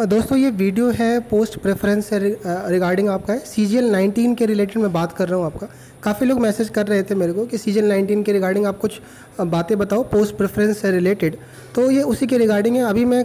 दोस्तों ये वीडियो है पोस्ट प्रेफरेंस से रिगार्डिंग आपका है सी जी एल नाइनटीन के रिलेटेड मैं बात कर रहा हूँ आपका काफ़ी लोग मैसेज कर रहे थे मेरे को कि सी 19 नाइनटीन के रिगार्डिंग आप कुछ बातें बताओ पोस्ट प्रेफरेंस से रिलेटेड तो ये उसी के रिगार्डिंग है अभी मैं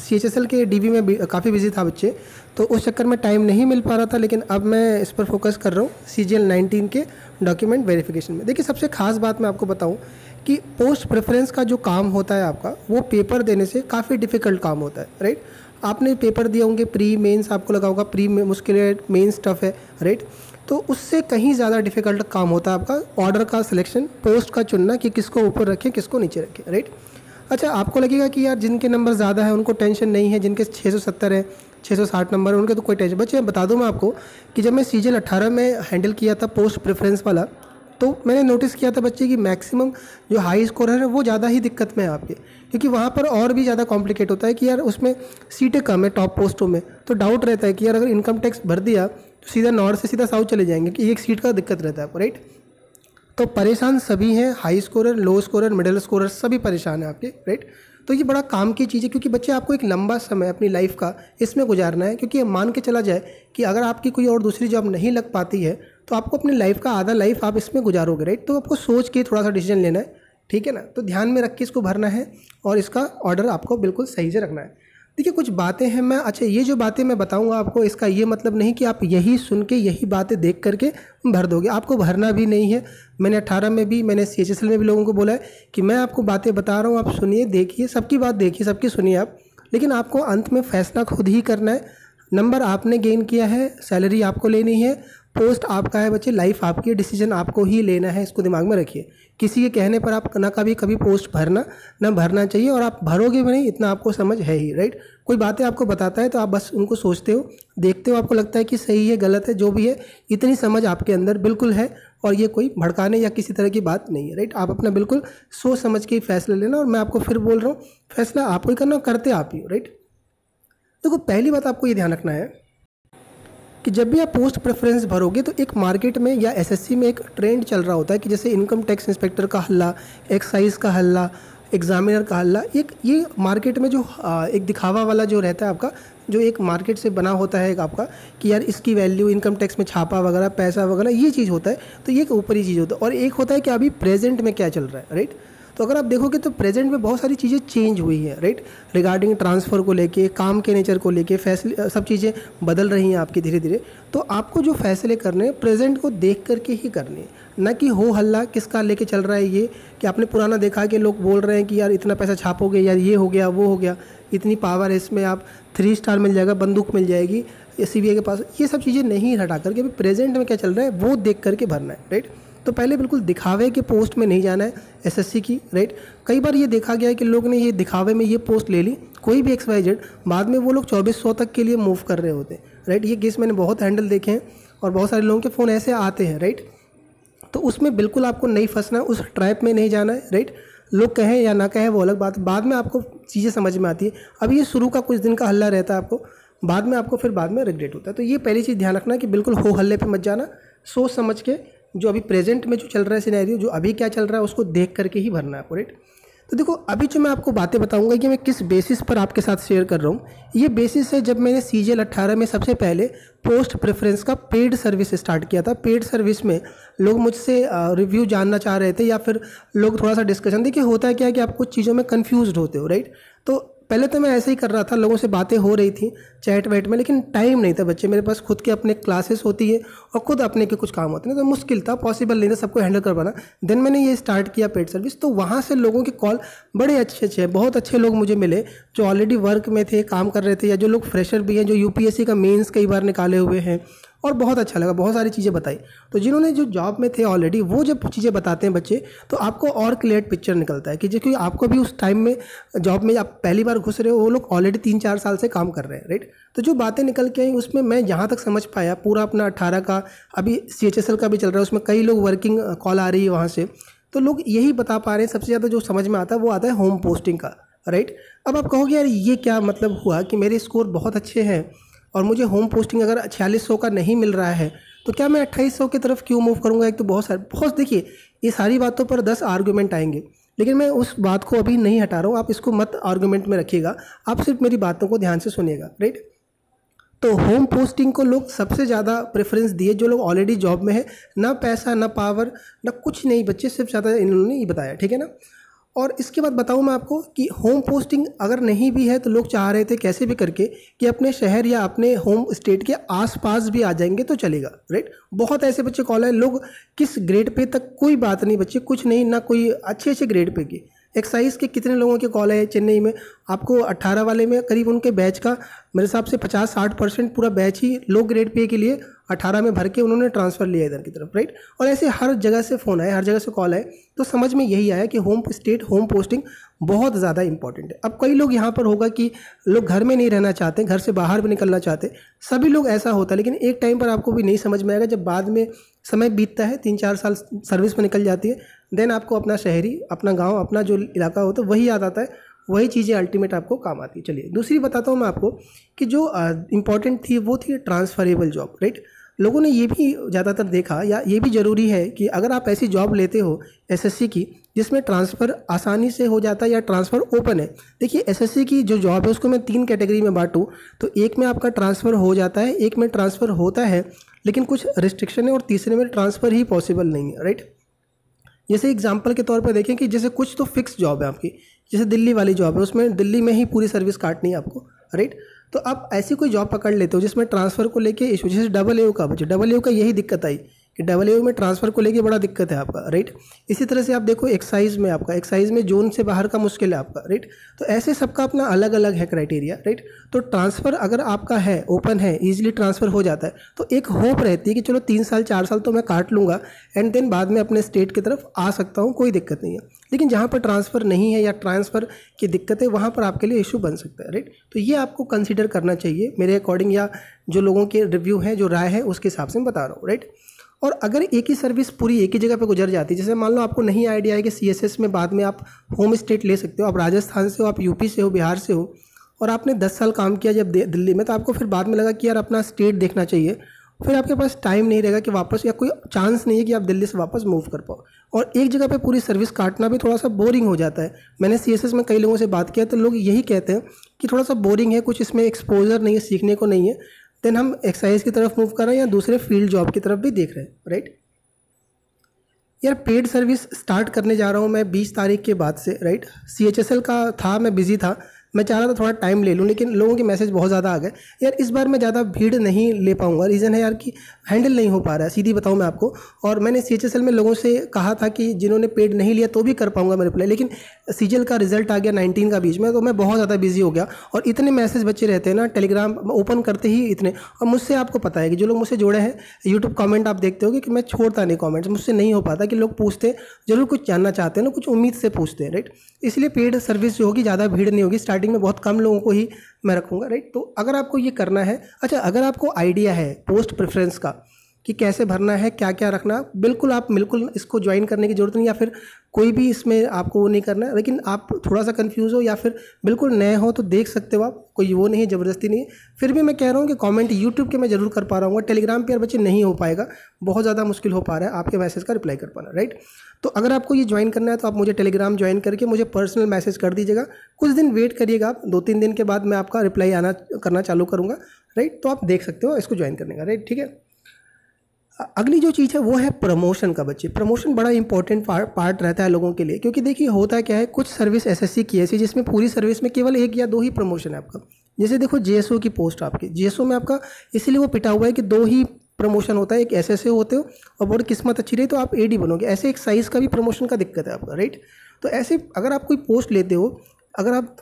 सी एच एस एल के डी बी में काफ़ी बिजी था बच्चे तो उस चक्कर में टाइम नहीं मिल पा रहा था लेकिन अब मैं इस पर फोकस कर रहा हूँ सी जी एल नाइनटीन के डॉक्यूमेंट वेरिफिकेशन में देखिए सबसे खास बात मैं आपको बताऊँ कि पोस्ट प्रेफरेंस का जो काम होता है आपका वो पेपर देने से काफ़ी डिफ़िकल्ट काम होता है राइट आपने पेपर दिए होंगे प्री मेंस आपको लगा होगा प्री मुश्किल है मेंस टफ है राइट तो उससे कहीं ज़्यादा डिफिकल्ट काम होता है आपका ऑर्डर का सिलेक्शन पोस्ट का चुनना कि किसको ऊपर रखें किसको नीचे रखें राइट अच्छा आपको लगेगा कि यार जिनके नंबर ज़्यादा है उनको टेंशन नहीं है जिनके 670 है 660 नंबर है उनके तो कोई टेंशन बच्चे बता दूँ मैं आपको कि जब मैं सीजन 18 में हैंडल किया था पोस्ट प्रेफरेंस वाला तो मैंने नोटिस किया था बच्चे की मैक्सिमम जो हाई स्कोर है वो ज़्यादा ही दिक्कत में है आपके क्योंकि वहाँ पर और भी ज़्यादा कॉम्प्लिकेट होता है कि यार उसमें सीटें कम है टॉप पोस्टों में तो डाउट रहता है कि यार अगर इनकम टैक्स भर दिया तो सीधा नॉर्थ से सीधा साउथ चले जाएंगे कि एक सीट का दिक्कत रहता है आपको राइट तो परेशान सभी हैं high scorer low scorer middle scorer सभी परेशान हैं आपके राइट तो ये बड़ा काम की चीज़ है क्योंकि बच्चे आपको एक लंबा समय अपनी लाइफ का इसमें गुजारना है क्योंकि मान के चला जाए कि अगर आपकी कोई और दूसरी जॉब नहीं लग पाती है तो आपको अपने लाइफ का आधा लाइफ आप इसमें गुजारोगे राइट तो आपको सोच के थोड़ा सा डिसीजन लेना है ठीक है ना तो ध्यान में रख के इसको भरना है और इसका ऑर्डर आपको बिल्कुल सही से रखना है देखिए कुछ बातें हैं मैं अच्छा ये जो बातें मैं बताऊंगा आपको इसका ये मतलब नहीं कि आप यही सुन के यही बातें देख करके भर दोगे आपको भरना भी नहीं है मैंने अठारह में भी मैंने सी में भी लोगों को बोला है कि मैं आपको बातें बता रहा हूँ आप सुनिए देखिए सबकी बात देखिए सबकी सुनिए आप लेकिन आपको अंत में फैसला खुद ही करना है नंबर आपने गेन किया है सैलरी आपको लेनी है पोस्ट आपका है बच्चे लाइफ आपकी है डिसीजन आपको ही लेना है इसको दिमाग में रखिए किसी के कहने पर आप ना कभी कभी पोस्ट भरना ना भरना चाहिए और आप भरोगे भी नहीं इतना आपको समझ है ही राइट कोई बातें आपको बताता है तो आप बस उनको सोचते हो देखते हो आपको लगता है कि सही है गलत है जो भी है इतनी समझ आपके अंदर बिल्कुल है और ये कोई भड़काने या किसी तरह की बात नहीं है राइट आप अपना बिल्कुल सोच समझ के फैसला लेना और मैं आपको फिर बोल रहा हूँ फैसला आपको ही करना करते आप ही राइट देखो पहली बात आपको ये ध्यान रखना है कि जब भी आप पोस्ट प्रेफरेंस भरोगे तो एक मार्केट में या एसएससी में एक ट्रेंड चल रहा होता है कि जैसे इनकम टैक्स इंस्पेक्टर का हल्ला एक्साइज का हल्ला एग्जामिनर का हल्ला एक ये मार्केट में जो एक दिखावा वाला जो रहता है आपका जो एक मार्केट से बना होता है एक आपका कि यार इसकी वैल्यू इनकम टैक्स में छापा वगैरह पैसा वगैरह ये चीज़ होता है तो ये एक ऊपरी चीज़ होता है और एक होता है कि अभी प्रेजेंट में क्या चल रहा है राइट तो अगर आप देखोगे तो प्रेजेंट में बहुत सारी चीज़ें चेंज हुई हैं राइट रिगार्डिंग ट्रांसफ़र को लेके काम के नेचर को लेके फैसले सब चीज़ें बदल रही हैं आपकी धीरे धीरे तो आपको जो फैसले करने हैं प्रेजेंट को देख करके ही करने ना कि हो हल्ला किसका लेके चल रहा है ये कि आपने पुराना देखा कि लोग बोल रहे हैं कि यार इतना पैसा छापोगे यार ये हो गया वो हो गया इतनी पावर है इसमें आप थ्री स्टार मिल जाएगा बंदूक मिल जाएगी सी के पास ये सब चीज़ें नहीं हटा करके अभी प्रेजेंट में क्या चल रहा है वो देख करके भरना है राइट तो पहले बिल्कुल दिखावे के पोस्ट में नहीं जाना है एसएससी की राइट कई बार ये देखा गया है कि लोग ने ये दिखावे में ये पोस्ट ले ली कोई भी एक्स बाद में वो लोग चौबीस सौ तक के लिए मूव कर रहे होते हैं राइट ये केस मैंने बहुत हैंडल देखे हैं और बहुत सारे लोगों के फ़ोन ऐसे आते हैं राइट तो उसमें बिल्कुल आपको नहीं फंसना है उस ट्रैप में नहीं जाना है राइट लोग कहें या ना कहें वो अलग बात बाद में आपको चीज़ें समझ में आती है अब ये शुरू का कुछ दिन का हल्ला रहता है आपको बाद में आपको फिर बाद में रिग्रेट होता है तो ये पहली चीज़ ध्यान रखना कि बिल्कुल हो हल्ले पे मत जाना सोच समझ के जो अभी प्रेजेंट में जो चल रहा है सिनेरियो जो अभी क्या चल रहा है उसको देख करके ही भरना है राइट तो देखो अभी जो मैं आपको बातें बताऊंगा कि मैं किस बेसिस पर आपके साथ शेयर कर रहा हूँ ये बेसिस है जब मैंने सी जेल अट्ठारह में सबसे पहले पोस्ट प्रेफरेंस का पेड सर्विस स्टार्ट किया था पेड सर्विस में लोग मुझसे रिव्यू जानना चाह रहे थे या फिर लोग थोड़ा सा डिस्कशन देखिए होता है क्या कि आप कुछ चीज़ों में कन्फ्यूज होते हो राइट तो पहले तो मैं ऐसे ही कर रहा था लोगों से बातें हो रही थी चैट वैट में लेकिन टाइम नहीं था बच्चे मेरे पास खुद के अपने क्लासेस होती है और खुद अपने के कुछ काम होते हैं तो मुश्किल था पॉसिबल नहीं था सबको हैंडल कर पाना देन मैंने ये स्टार्ट किया पेड सर्विस तो वहाँ से लोगों के कॉल बड़े अच्छे अच्छे बहुत अच्छे लोग मुझे मिले जो ऑलरेडी वर्क में थे काम कर रहे थे या जो लोग फ्रेशर भी हैं जो यू का मेन्स कई बार निकाले हुए हैं और बहुत अच्छा लगा बहुत सारी चीज़ें बताई तो जिन्होंने जो जॉब में थे ऑलरेडी वो जब चीज़ें बताते हैं बच्चे तो आपको और क्लियर पिक्चर निकलता है कि जो क्योंकि आपको भी उस टाइम में जॉब में आप पहली बार घुस रहे हो वो लोग ऑलरेडी तीन चार साल से काम कर रहे हैं राइट तो जो बातें निकल के आई उसमें मैं जहाँ तक समझ पाया पूरा अपना अट्ठारह का अभी सी का भी चल रहा है उसमें कई लोग वर्किंग कॉल आ रही है वहाँ से तो लोग यही बता पा रहे हैं सबसे ज़्यादा जो समझ में आता है वो आता है होम पोस्टिंग का राइट अब आप कहोगे यार ये क्या मतलब हुआ कि मेरे स्कोर बहुत अच्छे हैं और मुझे होम पोस्टिंग अगर छियालीस का नहीं मिल रहा है तो क्या मैं अट्ठाईस की तरफ क्यों मूव करूँगा एक तो बहुत सारे बहुत देखिए ये सारी बातों पर दस आर्ग्यूमेंट आएंगे लेकिन मैं उस बात को अभी नहीं हटा रहा हूँ आप इसको मत आर्ग्यूमेंट में रखिएगा आप सिर्फ मेरी बातों को ध्यान से सुनिएगा राइट तो होम पोस्टिंग को लोग सबसे ज़्यादा प्रेफरेंस दिए जो लोग ऑलरेडी जॉब में है ना पैसा ना पावर ना कुछ नहीं बच्चे सिर्फ ज़्यादा इन्होंने ये बताया ठीक है ना और इसके बाद बताऊँ मैं आपको कि होम पोस्टिंग अगर नहीं भी है तो लोग चाह रहे थे कैसे भी करके कि अपने शहर या अपने होम स्टेट के आसपास भी आ जाएंगे तो चलेगा राइट बहुत ऐसे बच्चे कॉल है लोग किस ग्रेड पे तक कोई बात नहीं बच्चे कुछ नहीं ना कोई अच्छे अच्छे ग्रेड पे के एक्साइज के कितने लोगों के कॉल आए चेन्नई में आपको 18 वाले में करीब उनके बैच का मेरे हिसाब से 50-60 परसेंट पूरा बैच ही लो ग्रेड पे के लिए 18 में भर के उन्होंने ट्रांसफ़र लिया इधर की तरफ राइट और ऐसे हर जगह से फ़ोन आए हर जगह से कॉल आए तो समझ में यही आया कि होम स्टेट होम पोस्टिंग बहुत ज़्यादा इंपॉर्टेंट है अब कई लोग यहाँ पर होगा कि लोग घर में नहीं रहना चाहते घर से बाहर भी निकलना चाहते सभी लोग ऐसा होता है लेकिन एक टाइम पर आपको भी नहीं समझ में आएगा जब बाद में समय बीतता है तीन चार साल सर्विस में निकल जाती है देन आपको अपना शहरी अपना गाँव अपना जो इलाका होता है वही याद आता है वही चीज़ें अल्टीमेट आपको काम आती है चलिए दूसरी बताता हूँ मैं आपको कि जो इंपॉर्टेंट थी वो थी ट्रांसफरेबल जॉब राइट लोगों ने ये भी ज़्यादातर देखा या ये भी ज़रूरी है कि अगर आप ऐसी जॉब लेते हो एसएससी की जिसमें ट्रांसफ़र आसानी से हो जाता है या ट्रांसफ़र ओपन है देखिए एसएससी की जो जॉब है उसको मैं तीन कैटेगरी में बांटूँ तो एक में आपका ट्रांसफ़र हो जाता है एक में ट्रांसफ़र होता है लेकिन कुछ रिस्ट्रिक्शन है और तीसरे में ट्रांसफ़र ही पॉसिबल नहीं है राइट जैसे एग्जाम्पल के तौर पर देखें कि जैसे कुछ तो फिक्स जॉब है आपकी जैसे दिल्ली वाली जॉब है उसमें दिल्ली में ही पूरी सर्विस काटनी है आपको राइट तो आप ऐसी कोई जॉब पकड़ लेते हो जिसमें ट्रांसफ़र को लेके इशू जैसे डबल यू का बच्चे डबल यू का यही दिक्कत आई कि डबल ए में ट्रांसफ़र को लेके बड़ा दिक्कत है आपका राइट इसी तरह से आप देखो एक्साइज में आपका एक्साइज में जोन से बाहर का मुश्किल है आपका राइट तो ऐसे सबका अपना अलग अलग है क्राइटेरिया राइट तो ट्रांसफ़र अगर आपका है ओपन है ईजिली ट्रांसफ़र हो जाता है तो एक होप रहती है कि चलो तीन साल चार साल तो मैं काट लूँगा एंड देन बाद में अपने स्टेट की तरफ आ सकता हूँ कोई दिक्कत नहीं है लेकिन जहाँ पर ट्रांसफ़र नहीं है या ट्रांसफ़र की दिक्कत है वहाँ पर आपके लिए इशू बन सकता है राइट तो ये आपको कंसिडर करना चाहिए मेरे अकॉर्डिंग या जो लोगों के रिव्यू हैं जो राय है उसके हिसाब से मैं बता रहा हूँ राइट और अगर एक ही सर्विस पूरी एक ही जगह पे गुजर जाती है जैसे मान लो आपको नहीं आइडिया है कि सी में बाद में आप होम स्टेट ले सकते हो आप राजस्थान से हो आप यूपी से हो बिहार से हो और आपने दस साल काम किया जब दिल्ली में तो आपको फिर बाद में लगा कि यार अपना स्टेट देखना चाहिए फिर आपके पास टाइम नहीं रहेगा कि वापस या कोई चांस नहीं है कि आप दिल्ली से वापस मूव कर पाओ और एक जगह पे पूरी सर्विस काटना भी थोड़ा सा बोरिंग हो जाता है मैंने सी में कई लोगों से बात किया तो लोग यही कहते हैं कि थोड़ा सा बोरिंग है कुछ इसमें एक्सपोजर नहीं है सीखने को नहीं है देन हम एक्सरसाइज की तरफ मूव कर रहे हैं या दूसरे फील्ड जॉब की तरफ भी देख रहे हैं राइट यार पेड सर्विस स्टार्ट करने जा रहा हूँ मैं बीस तारीख के बाद से right C H S L का था मैं बिज़ी था मैं चाह रहा था थोड़ा टाइम ले लूँ लेकिन लोगों के मैसेज बहुत ज़्यादा आ गए यार इस बार मैं ज़्यादा भीड़ नहीं ले पाऊँगा रीज़न है यार कि हैंडल नहीं हो पा रहा है सीधी बताऊँ मैं आपको और मैंने सी में लोगों से कहा था कि जिन्होंने पेड नहीं लिया तो भी कर पाऊँगा मैं रिप्लाई लेकिन सी का रिजल्ट आ गया नाइनटीन का बीच में तो मैं बहुत ज़्यादा बिजी हो गया और इतने मैसेज बच्चे रहते हैं ना टेलीग्राम ओपन करते ही इतने और मुझसे आपको पता है कि जो लोग मुझसे जुड़े हैं यूट्यूब कॉमेंट आप देखते हो कि मैं छोड़ता नहीं कॉमेंट्स मुझसे नहीं हो पाता कि लोग पूछते ज़रूर कुछ जानना चाहते हैं ना कुछ उम्मीद से पूछते हैं राइट इसलिए पेड सर्विस जो होगी ज़्यादा भीड़ नहीं होगी स्टार्टिंग स्टार्टिंग में बहुत कम लोगों को ही मैं रखूँगा राइट तो अगर आपको ये करना है अच्छा अगर आपको आइडिया है पोस्ट प्रेफरेंस का कि कैसे भरना है क्या क्या रखना बिल्कुल आप बिल्कुल इसको ज्वाइन करने की ज़रूरत नहीं या फिर कोई भी इसमें आपको वो नहीं करना है लेकिन आप थोड़ा सा कंफ्यूज हो या फिर बिल्कुल नए हो तो देख सकते हो आप कोई वो नहीं है ज़बरदस्ती नहीं है फिर भी मैं कह रहा हूँ कि कमेंट यूट्यूब के मैं ज़रूर कर पा रहा हूँ टेलीग्राम पर बच्चे नहीं हो पाएगा बहुत ज़्यादा मुश्किल हो पा रहा है आपके मैसेज का रिप्लाई कर पाना राइट तो अगर आपको ये ज्वाइन करना है तो आप मुझे टेलीग्राम ज्वाइन करके मुझे पर्सनल मैसेज कर दीजिएगा कुछ दिन वेट करिएगा आप दो तीन दिन के बाद मैं आपका रिप्लाई आना करना चालू करूँगा राइट तो आप देख सकते हो इसको ज्वाइन करने का राइट ठीक है अगली जो चीज़ है वो है प्रमोशन का बच्चे प्रमोशन बड़ा इंपॉर्टेंट पार्ट पार्ट रहता है लोगों के लिए क्योंकि देखिए होता क्या है कुछ सर्विस एस एस सी की ऐसी जिसमें पूरी सर्विस में केवल एक या दो ही प्रमोशन है आपका जैसे देखो जे की पोस्ट आपकी जे में आपका इसीलिए वो पिटा हुआ है कि दो ही प्रमोशन होता है एक एस एस होते हो और बहुत किस्मत अच्छी रही तो आप ए बनोगे ऐसे एक साइज़ का भी प्रमोशन का दिक्कत है आपका राइट तो ऐसे अगर आप कोई पोस्ट लेते हो अगर आप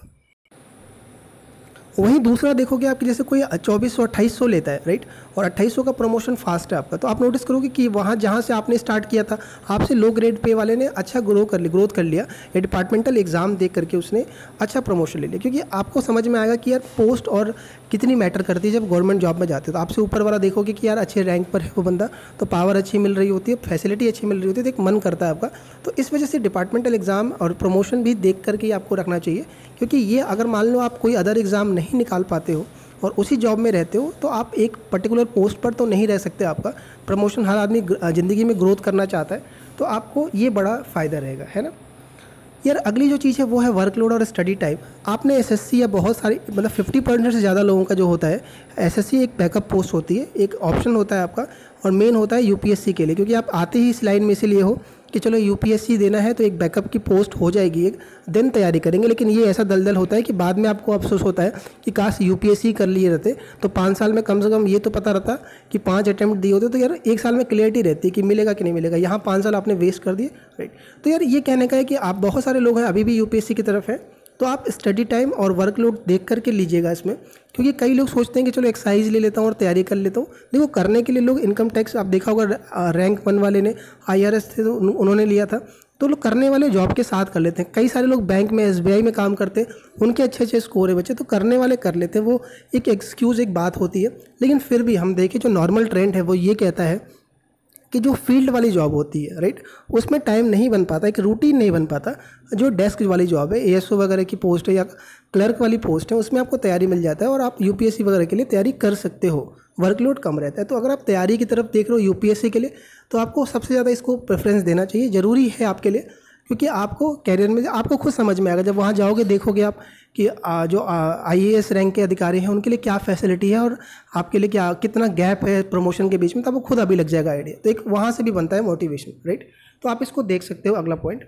वहीं दूसरा देखोगे आपकी जैसे कोई चौबीस सौ अट्ठाईस सौ लेता है राइट और अट्ठाईस सौ का प्रमोशन फास्ट है आपका तो आप नोटिस करोगे कि वहाँ जहाँ से आपने स्टार्ट किया था आपसे लो ग्रेड पे वाले ने अच्छा ग्रो कर लिया ग्रोथ कर लिया या डिपार्टमेंटल एग्ज़ाम दे करके उसने अच्छा प्रमोशन ले लिया क्योंकि आपको समझ में आएगा कि यार पोस्ट और कितनी मैटर करती है जब गवर्नमेंट जॉब में जाते हो तो आपसे ऊपर वाला देखोगे कि यार अच्छे रैंक पर है वो बंदा तो पावर अच्छी मिल रही होती है फैसिलिटी अच्छी मिल रही होती है तो एक मन करता है आपका तो इस वजह से डिपार्टमेंटल एग्ज़ाम और प्रमोशन भी देख करके आपको रखना चाहिए क्योंकि ये अगर मान लो आप कोई अदर एग्ज़ाम नहीं निकाल पाते हो और उसी जॉब में रहते हो तो आप एक पर्टिकुलर पोस्ट पर तो नहीं रह सकते आपका प्रमोशन हर आदमी ज़िंदगी में ग्रोथ करना चाहता है तो आपको ये बड़ा फ़ायदा रहेगा है ना यार अगली जो चीज़ है वो है वर्कलोड और स्टडी टाइम आपने एसएससी या बहुत सारी मतलब 50 परसेंट से ज़्यादा लोगों का जो होता है एसएससी एक बैकअप पोस्ट होती है एक ऑप्शन होता है आपका और मेन होता है यूपीएससी के लिए क्योंकि आप आते ही इस लाइन में इसीलिए हो कि चलो यू देना है तो एक बैकअप की पोस्ट हो जाएगी एक देन तैयारी करेंगे लेकिन ये ऐसा दलदल होता है कि बाद में आपको अफसोस होता है कि काश यू कर लिए रहते तो पाँच साल में कम से कम ये तो पता रहता कि पाँच अटैम्प्ट दिए होते तो यार एक साल में क्लियरिटी रहती है कि मिलेगा कि नहीं मिलेगा यहाँ पाँच साल आपने वेस्ट कर दिए राइट तो यार ये कहने का है कि आप बहुत सारे लोग हैं अभी भी यू की तरफ है तो आप स्टडी टाइम और वर्कलोड देख करके लीजिएगा इसमें क्योंकि कई लोग सोचते हैं कि चलो एक्सरसाइज ले लेता हूँ और तैयारी कर लेता हूँ देखो करने के लिए लोग इनकम टैक्स आप देखा होगा रैंक वन वाले ने आई आर एस थे तो उन्होंने लिया था तो लोग करने वाले जॉब के साथ कर लेते हैं कई सारे लोग बैंक में एस में काम करते हैं उनके अच्छे अच्छे स्कोर है बच्चे तो करने वाले कर लेते हैं वो एक एक्सक्यूज़ एक बात होती है लेकिन फिर भी हम देखें जो नॉर्मल ट्रेंड है वो ये कहता है कि जो फील्ड वाली जॉब होती है राइट उसमें टाइम नहीं बन पाता एक रूटीन नहीं बन पाता जो डेस्क वाली जॉब है ए वगैरह की पोस्ट है या क्लर्क वाली पोस्ट है उसमें आपको तैयारी मिल जाता है और आप यू वगैरह के लिए तैयारी कर सकते हो वर्कलोड कम रहता है तो अगर आप तैयारी की तरफ देख रहे हो यू के लिए तो आपको सबसे ज़्यादा इसको प्रेफरेंस देना चाहिए ज़रूरी है आपके लिए क्योंकि आपको कैरियर में आपको खुद समझ में आएगा जब वहाँ जाओगे देखोगे आप कि जो आई रैंक के अधिकारी हैं उनके लिए क्या फैसिलिटी है और आपके लिए क्या कितना गैप है प्रमोशन के बीच में तो आपको खुद अभी लग जाएगा आइडिया तो एक वहाँ से भी बनता है मोटिवेशन राइट तो आप इसको देख सकते हो अगला पॉइंट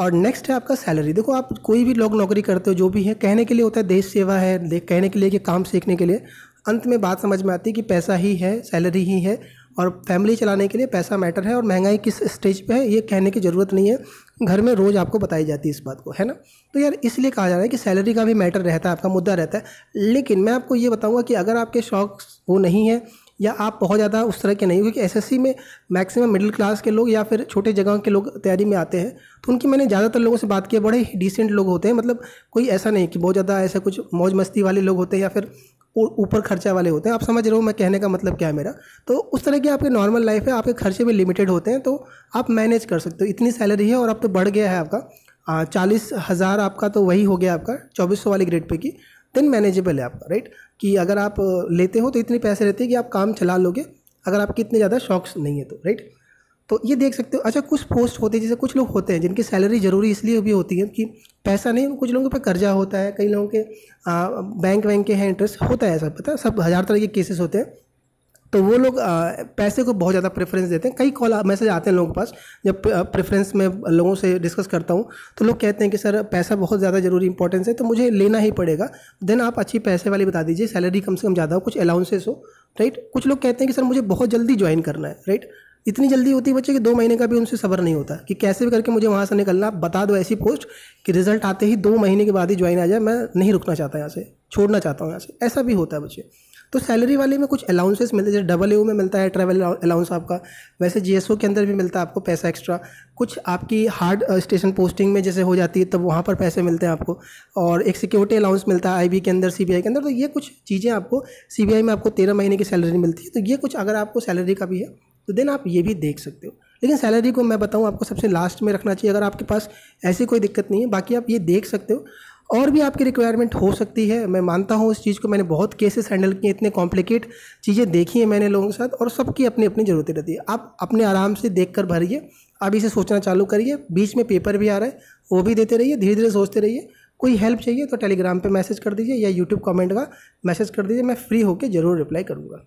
और नेक्स्ट है आपका सैलरी देखो आप कोई भी लोग नौकरी करते हो जो भी है कहने के लिए होता है देश सेवा है कहने के लिए कि काम सीखने के लिए अंत में बात समझ में आती है कि पैसा ही है सैलरी ही है और फैमिली चलाने के लिए पैसा मैटर है और महंगाई किस स्टेज पे है ये कहने की ज़रूरत नहीं है घर में रोज़ आपको बताई जाती है इस बात को है ना तो यार इसलिए कहा जा रहा है कि सैलरी का भी मैटर रहता है आपका मुद्दा रहता है लेकिन मैं आपको ये बताऊँगा कि अगर आपके शौक वो नहीं है या आप बहुत ज़्यादा उस तरह के नहीं क्योंकि एस में मैक्सिमम मिडिल क्लास के लोग या फिर छोटे जगह के लोग तैयारी में आते हैं तो उनकी मैंने ज़्यादातर लोगों से बात की बड़े ही डिसेंट लोग होते हैं मतलब कोई ऐसा नहीं कि बहुत ज़्यादा ऐसा कुछ मौज मस्ती वाले लोग होते हैं या फिर ऊपर खर्चा वाले होते हैं आप समझ रहे हो मैं कहने का मतलब क्या है मेरा तो उस तरह की आपके नॉर्मल लाइफ है आपके खर्चे भी लिमिटेड होते हैं तो आप मैनेज कर सकते हो इतनी सैलरी है और अब तो बढ़ गया है आपका चालीस हज़ार आपका तो वही हो गया आपका चौबीस सौ वाली ग्रेड पे की देन मैनेजेबल है आपका राइट कि अगर आप लेते हो तो इतने पैसे रहते हैं कि आप काम चला लोगे अगर आपके इतने ज़्यादा शौक्स नहीं है तो राइट तो ये देख सकते हो अच्छा कुछ पोस्ट होते हैं जैसे कुछ लोग होते हैं जिनकी सैलरी ज़रूरी इसलिए भी होती है कि पैसा नहीं कुछ लोगों के पे कर्जा होता है कई लोगों के आ, बैंक वैंक के हैं इंटरेस्ट होता है सब पता सब हज़ार तरह के केसेस होते हैं तो वो लोग पैसे को बहुत ज़्यादा प्रेफरेंस देते हैं कई कॉल मैसेज आते हैं लोगों के पास जब प्रेफरेंस में लोगों से डिस्कस करता हूँ तो लोग कहते हैं कि सर पैसा बहुत ज़्यादा ज़रूरी इंपॉर्टेंस है तो मुझे लेना ही पड़ेगा देन आप अच्छी पैसे वाली बता दीजिए सैलरी कम से कम ज़्यादा हो कुछ अलाउंसेस हो राइट कुछ लोग कहते हैं कि सर मुझे बहुत जल्दी ज्वाइन करना है राइट इतनी जल्दी होती है बच्चे कि दो महीने का भी उनसे सबर नहीं होता कि कैसे भी करके मुझे वहाँ से निकलना आप बता दो ऐसी पोस्ट कि रिजल्ट आते ही दो महीने के बाद ही ज्वाइन आ जाए मैं नहीं रुकना चाहता यहाँ से छोड़ना चाहता हूँ यहाँ से ऐसा भी होता है बच्चे तो सैलरी वाले में कुछ अलाउंसेस मिलते हैं जैसे डबल ए में मिलता है ट्रैवल अलाउंस आपका वैसे जी के अंदर भी मिलता है आपको पैसा एक्स्ट्रा कुछ आपकी हार्ड स्टेशन पोस्टिंग में जैसे हो जाती है तब वहाँ पर पैसे मिलते हैं आपको और एक सिक्योरिटी अलाउंस मिलता है आईबी के अंदर सीबीआई के अंदर तो ये कुछ चीज़ें आपको सी में आपको तेरह महीने की सैलरी मिलती है तो ये कुछ अगर आपको सैलरी का भी है तो देन आप ये भी देख सकते हो लेकिन सैलरी को मैं बताऊँ आपको सबसे लास्ट में रखना चाहिए अगर आपके पास ऐसी कोई दिक्कत नहीं है बाकी आप ये देख सकते हो और भी आपकी रिक्वायरमेंट हो सकती है मैं मानता हूँ इस चीज़ को मैंने बहुत केसेस हैंडल किए इतने कॉम्प्लिकेट चीज़ें देखी हैं मैंने लोगों के साथ और सबकी अपनी अपनी ज़रूरतें रहती है आप अपने आराम से देख कर भरिए आप इसे सोचना चालू करिए बीच में पेपर भी आ रहा है वो भी देते रहिए धीरे धीरे सोचते रहिए कोई हेल्प चाहिए तो टेलीग्राम पर मैसेज कर दीजिए या यूट्यूब कॉमेंट का मैसेज कर दीजिए मैं फ्री होकर ज़रूर रिप्लाई करूँगा